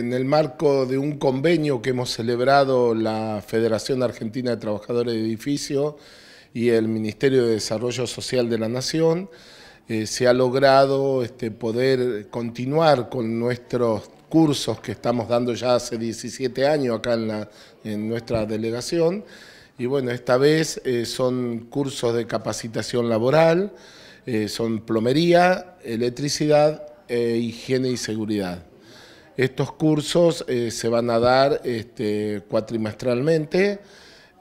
En el marco de un convenio que hemos celebrado la Federación Argentina de Trabajadores de Edificio y el Ministerio de Desarrollo Social de la Nación, eh, se ha logrado este, poder continuar con nuestros cursos que estamos dando ya hace 17 años acá en, nuestra delegación. Y bueno, esta vez eh, son cursos de capacitación laboral, eh, son plomería, electricidad, higiene y seguridad. Estos cursos eh, se van a dar este, cuatrimestralmente.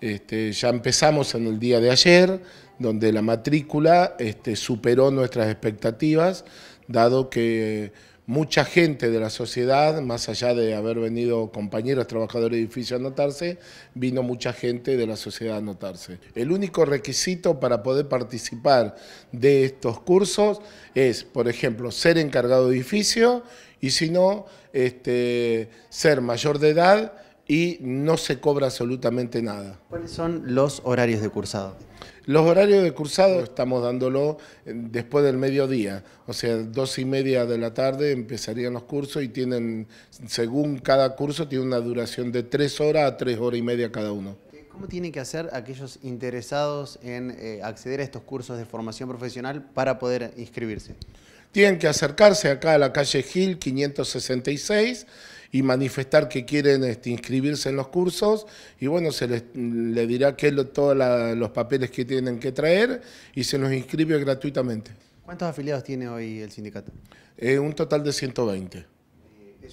Este, ya empezamos en el día de ayer, donde la matrícula este, superó nuestras expectativas, dado que mucha gente de la sociedad, más allá de haber venido compañeros, trabajadores de edificio a anotarse, vino mucha gente de la sociedad a anotarse. El único requisito para poder participar de estos cursos es, por ejemplo, ser encargado de edificio y si no, este, ser mayor de edad y no se cobra absolutamente nada. ¿Cuáles son los horarios de cursado? Los horarios de cursado estamos dándolo eh, después del mediodía, o sea, dos y media de la tarde empezarían los cursos y tienen, según cada curso, tiene una duración de tres horas a tres horas y media cada uno. ¿Cómo tienen que hacer aquellos interesados en eh, acceder a estos cursos de formación profesional para poder inscribirse? Tienen que acercarse acá a la calle Gil 566 y manifestar que quieren este, inscribirse en los cursos y bueno, se les le dirá que todos los papeles que tienen que traer y se los inscribe gratuitamente. ¿Cuántos afiliados tiene hoy el sindicato? Eh, un total de 120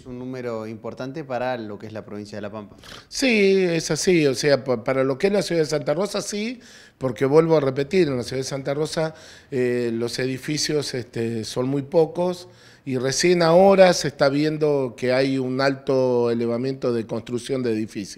es un número importante para lo que es la provincia de La Pampa. Sí, es así, o sea, para lo que es la ciudad de Santa Rosa sí, porque vuelvo a repetir, en la ciudad de Santa Rosa eh, los edificios este, son muy pocos y recién ahora se está viendo que hay un alto elevamiento de construcción de edificios.